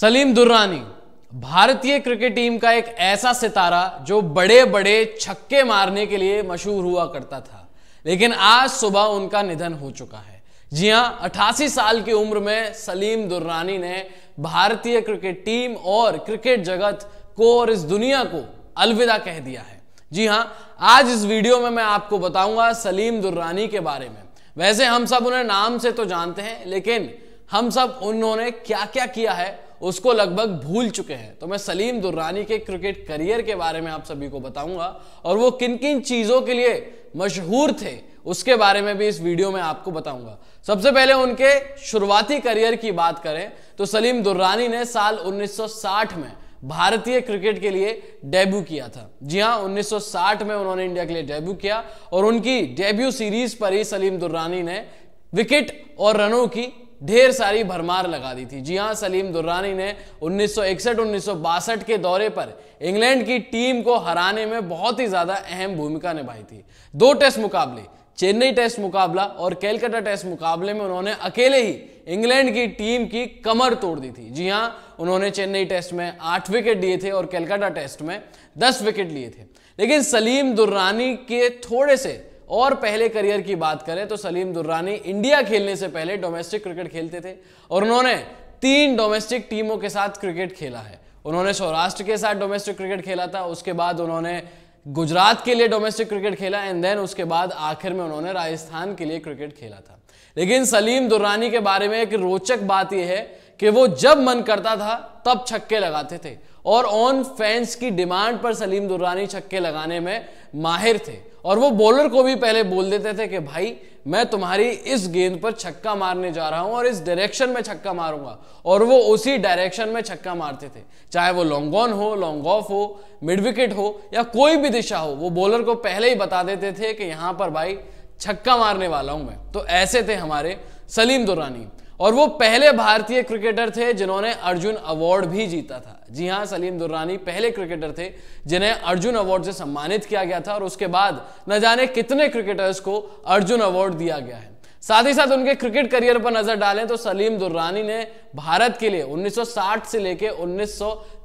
सलीम दुर्रानी भारतीय cricket team का एक ऐसा सितारा जो बड़े बड़े छक्के मारने के लिए मशहूर हुआ करता था लेकिन आज सुबह उनका निधन हो चुका है जी हां अठासी साल की उम्र में सलीम दुर्रानी ने भारतीय क्रिकेट टीम और क्रिकेट जगत को और इस दुनिया को अलविदा कह दिया है जी हां आज इस वीडियो में मैं आपको बताऊंगा सलीम दुर्रानी के बारे में वैसे हम सब उन्हें नाम से तो जानते हैं लेकिन हम सब उन्होंने क्या क्या किया है उसको लगभग भूल चुके हैं तो मैं सलीम दुर्रानी के क्रिकेट करियर के बारे में आप सभी को बताऊंगा और वो किन किन चीज़ों के लिए मशहूर थे उसके बारे में भी इस वीडियो में आपको बताऊंगा सबसे पहले उनके शुरुआती करियर की बात करें तो सलीम दुर्रानी ने साल 1960 में भारतीय क्रिकेट के लिए डेब्यू किया था जी हाँ 1960 में उन्होंने इंडिया के लिए डेब्यू किया और उनकी डेब्यू सीरीज पर ही सलीम दुर्रानी ने विकेट और रनों की ढेर सारी भरमार लगा दी थी जी हाँ सलीम दुर्रानी ने 1961-1962 के दौरे पर इंग्लैंड की टीम को हराने में बहुत ही ज़्यादा अहम भूमिका निभाई थी दो टेस्ट मुकाबले चेन्नई टेस्ट मुकाबला और कैलकाटा टेस्ट मुकाबले में उन्होंने अकेले ही इंग्लैंड की टीम की कमर तोड़ दी थी जी हाँ उन्होंने चेन्नई टेस्ट में आठ विकेट लिए थे और कैलकाटा टेस्ट में दस विकेट लिए थे लेकिन सलीम दुर्रानी के थोड़े से और पहले करियर की बात करें तो सलीम दुर्रानी इंडिया खेलने से पहले डोमेस्टिक क्रिकेट खेलते थे और उन्होंने तीन डोमेस्टिक टीमों के साथ क्रिकेट खेला है उन्होंने सौराष्ट्र के साथ डोमेस्टिक क्रिकेट खेला था उसके बाद उन्होंने गुजरात के लिए डोमेस्टिक क्रिकेट खेला एंड देन उसके बाद आखिर में उन्होंने राजस्थान के लिए क्रिकेट खेला था लेकिन सलीम दुर्रानी के बारे में एक रोचक बात यह है कि वो जब मन करता था तब छक्के लगाते थे और ऑन फैंस की डिमांड पर सलीम दुर्रानी छक्के लगाने में माहिर थे और वो बॉलर को भी पहले बोल देते थे कि भाई मैं तुम्हारी इस गेंद पर छक्का मारने जा रहा हूं और इस डायरेक्शन में छक्का मारूंगा और वो उसी डायरेक्शन में छक्का मारते थे चाहे वो लॉन्ग ऑन हो लॉन्ग ऑफ हो मिड विकेट हो या कोई भी दिशा हो वो बॉलर को पहले ही बता देते थे कि यहां पर भाई छक्का मारने वाला हूं मैं तो ऐसे थे हमारे सलीम दुरानी और वो पहले भारतीय क्रिकेटर थे जिन्होंने अर्जुन अवार्ड भी जीता था जी हाँ सलीम दुर्रानी पहले क्रिकेटर थे जिन्हें अर्जुन अवार्ड से सम्मानित किया गया था और उसके बाद न जाने कितने क्रिकेटर्स को अर्जुन अवार्ड दिया गया है साथ ही साथ उनके क्रिकेट करियर पर नजर डालें तो सलीम दुर्रानी ने भारत के लिए 1960 से लेकर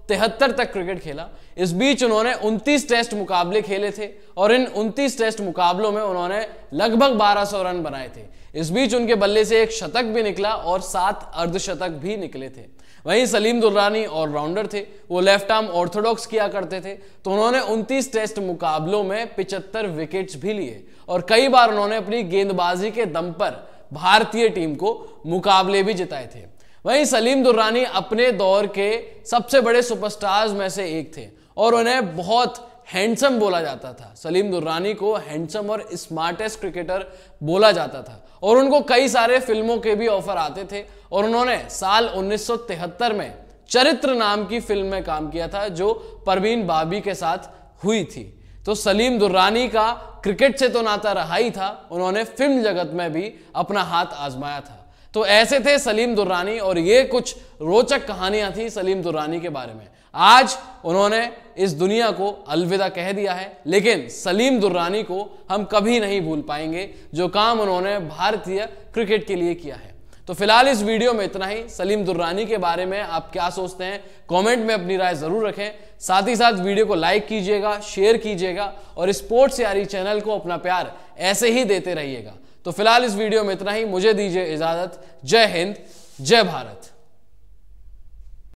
तिहत्तर तक क्रिकेट खेला इस बीच उन्होंने 29 टेस्ट मुकाबले खेले थे और इन 29 टेस्ट मुकाबलों में उन्होंने लगभग 1200 रन बनाए थे इस बीच उनके बल्ले से एक शतक भी निकला और सात अर्धशतक भी निकले थे वहीं सलीम दुर्रानी राउंडर थे वो लेफ्ट आर्म ऑर्थोडॉक्स किया करते थे तो उन्होंने 29 टेस्ट मुकाबलों में पिचहत्तर विकेट्स भी लिए और कई बार उन्होंने अपनी गेंदबाजी के दम पर भारतीय टीम को मुकाबले भी जिताए थे वहीं सलीम दुर्रानी अपने दौर के सबसे बड़े सुपरस्टार्स में से एक थे और उन्हें बहुत हैंडसम बोला जाता था सलीम दुर्रानी को हैंडसम और स्मार्टेस्ट क्रिकेटर बोला जाता था और उनको कई सारे फिल्मों के भी ऑफर आते थे और उन्होंने साल 1973 में चरित्र नाम की फिल्म में काम किया था जो परवीन बाबी के साथ हुई थी तो सलीम दुर्रानी का क्रिकेट से तो नाता रहा ही था उन्होंने फिल्म जगत में भी अपना हाथ आजमाया था तो ऐसे थे सलीम दुर्रानी और ये कुछ रोचक कहानियां थी सलीम दुर्रानी के बारे में आज उन्होंने इस दुनिया को अलविदा कह दिया है लेकिन सलीम दुर्रानी को हम कभी नहीं भूल पाएंगे जो काम उन्होंने भारतीय क्रिकेट के लिए किया है तो फिलहाल इस वीडियो में इतना ही सलीम दुर्रानी के बारे में आप क्या सोचते हैं कमेंट में अपनी राय ज़रूर रखें साथ ही साथ वीडियो को लाइक कीजिएगा शेयर कीजिएगा और स्पोर्ट्स यारी चैनल को अपना प्यार ऐसे ही देते रहिएगा तो फिलहाल इस वीडियो में इतना ही मुझे दीजिए इजाज़त जय हिंद जय भारत